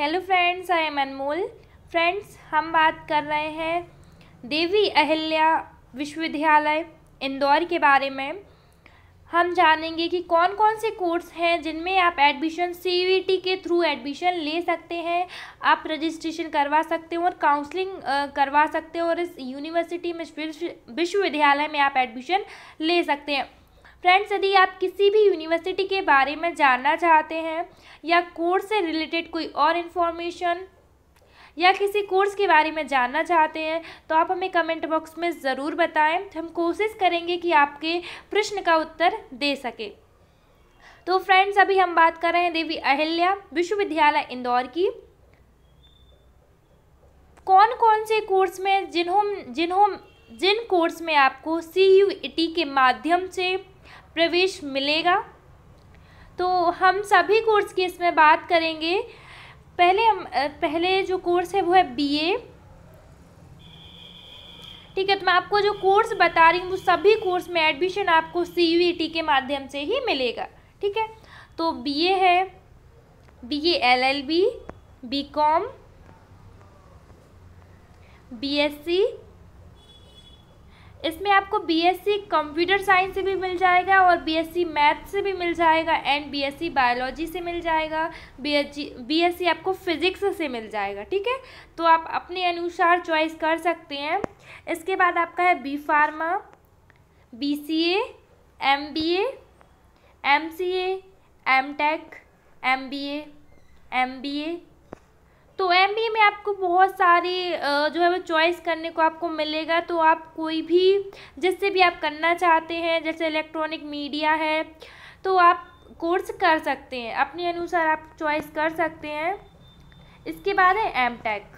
hello friends I am Anmol friends हम बात कर रहे हैं देवी अहिल्या विश्वविद्यालय इंदौर के बारे में हम जानेंगे कि कौन कौन से कोर्स हैं जिनमें आप एडमिशन सी e के थ्रू एडमिशन ले सकते हैं आप रजिस्ट्रेशन करवा सकते हो और काउंसलिंग करवा सकते हो और इस यूनिवर्सिटी में विश्वविद्यालय में आप एडमिशन ले सकते हैं फ्रेंड्स यदि आप किसी भी यूनिवर्सिटी के बारे में जानना चाहते हैं या कोर्स से रिलेटेड कोई और इन्फॉर्मेशन या किसी कोर्स के बारे में जानना चाहते हैं तो आप हमें कमेंट बॉक्स में ज़रूर बताएं हम कोशिश करेंगे कि आपके प्रश्न का उत्तर दे सके तो फ्रेंड्स अभी हम बात कर रहे हैं देवी अहिल्या विश्वविद्यालय इंदौर की कौन कौन से कोर्स में जिन्हों जिन्हों जिन कोर्स में आपको सी यू ई टी के माध्यम से प्रवेश मिलेगा तो हम सभी कोर्स की इसमें बात करेंगे पहले पहले जो कोर्स है वो है बीए ठीक है तो मैं आपको जो कोर्स बता रही हूँ वो सभी कोर्स में एडमिशन आपको सी e के माध्यम से ही मिलेगा ठीक है तो बीए है बीए एलएलबी बीकॉम बीएससी इसमें आपको बीएससी कंप्यूटर साइंस से भी मिल जाएगा और बीएससी मैथ से भी मिल जाएगा एंड बीएससी बायोलॉजी से मिल जाएगा बीएससी सी आपको फिजिक्स से मिल जाएगा ठीक है तो आप अपने अनुसार चॉइस कर सकते हैं इसके बाद आपका है B pharma B C A M B A M C A M tech M B A M B A तो एम में आपको बहुत सारे जो है वो चॉइस करने को आपको मिलेगा तो आप कोई भी जिससे भी आप करना चाहते हैं जैसे इलेक्ट्रॉनिक मीडिया है तो आप कोर्स कर सकते हैं अपने अनुसार आप चॉइस कर सकते हैं इसके बाद है एम टेक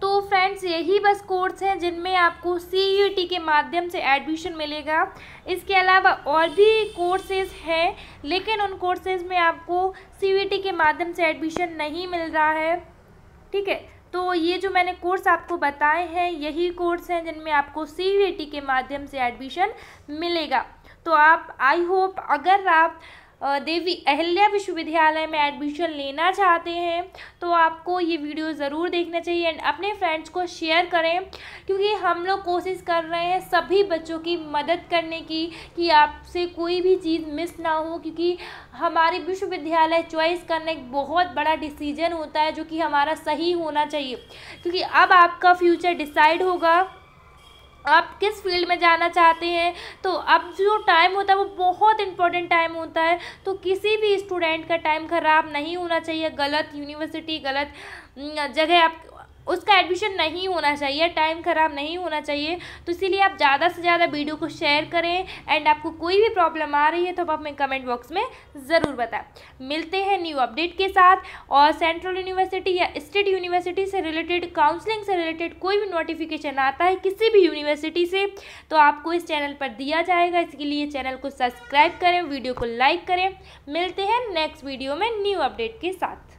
तो फ्रेंड्स यही बस कोर्स हैं जिनमें आपको सी e के माध्यम से एडमिशन मिलेगा इसके अलावा और भी कोर्सेज हैं लेकिन उन कोर्सेज में आपको सी e के माध्यम से एडमिशन नहीं मिल रहा है ठीक है तो ये जो मैंने कोर्स आपको बताए हैं यही कोर्स हैं जिनमें आपको सी e के माध्यम से एडमिशन मिलेगा तो आप आई होप अगर आप देवी अहिल्या विश्वविद्यालय में एडमिशन लेना चाहते हैं तो आपको ये वीडियो ज़रूर देखना चाहिए एंड अपने फ्रेंड्स को शेयर करें क्योंकि हम लोग कोशिश कर रहे हैं सभी बच्चों की मदद करने की कि आपसे कोई भी चीज़ मिस ना हो क्योंकि हमारे विश्वविद्यालय चॉइस करना एक बहुत बड़ा डिसीजन होता है जो कि हमारा सही होना चाहिए क्योंकि अब आपका फ्यूचर डिसाइड होगा आप किस फील्ड में जाना चाहते हैं तो अब जो टाइम होता है वो बहुत इंपॉर्टेंट टाइम होता है तो किसी भी स्टूडेंट का टाइम ख़राब नहीं होना चाहिए गलत यूनिवर्सिटी गलत जगह आप उसका एडमिशन नहीं होना चाहिए टाइम ख़राब नहीं होना चाहिए तो इसीलिए आप ज़्यादा से ज़्यादा वीडियो को शेयर करें एंड आपको कोई भी प्रॉब्लम आ रही है तो आप हमें कमेंट बॉक्स में ज़रूर बताएं मिलते हैं न्यू अपडेट के साथ और सेंट्रल यूनिवर्सिटी या स्टेट यूनिवर्सिटी से रिलेटेड काउंसलिंग से रिलेटेड कोई भी नोटिफिकेशन आता है किसी भी यूनिवर्सिटी से तो आपको इस चैनल पर दिया जाएगा इसके लिए चैनल को सब्सक्राइब करें वीडियो को लाइक करें मिलते हैं नेक्स्ट वीडियो में न्यू अपडेट के साथ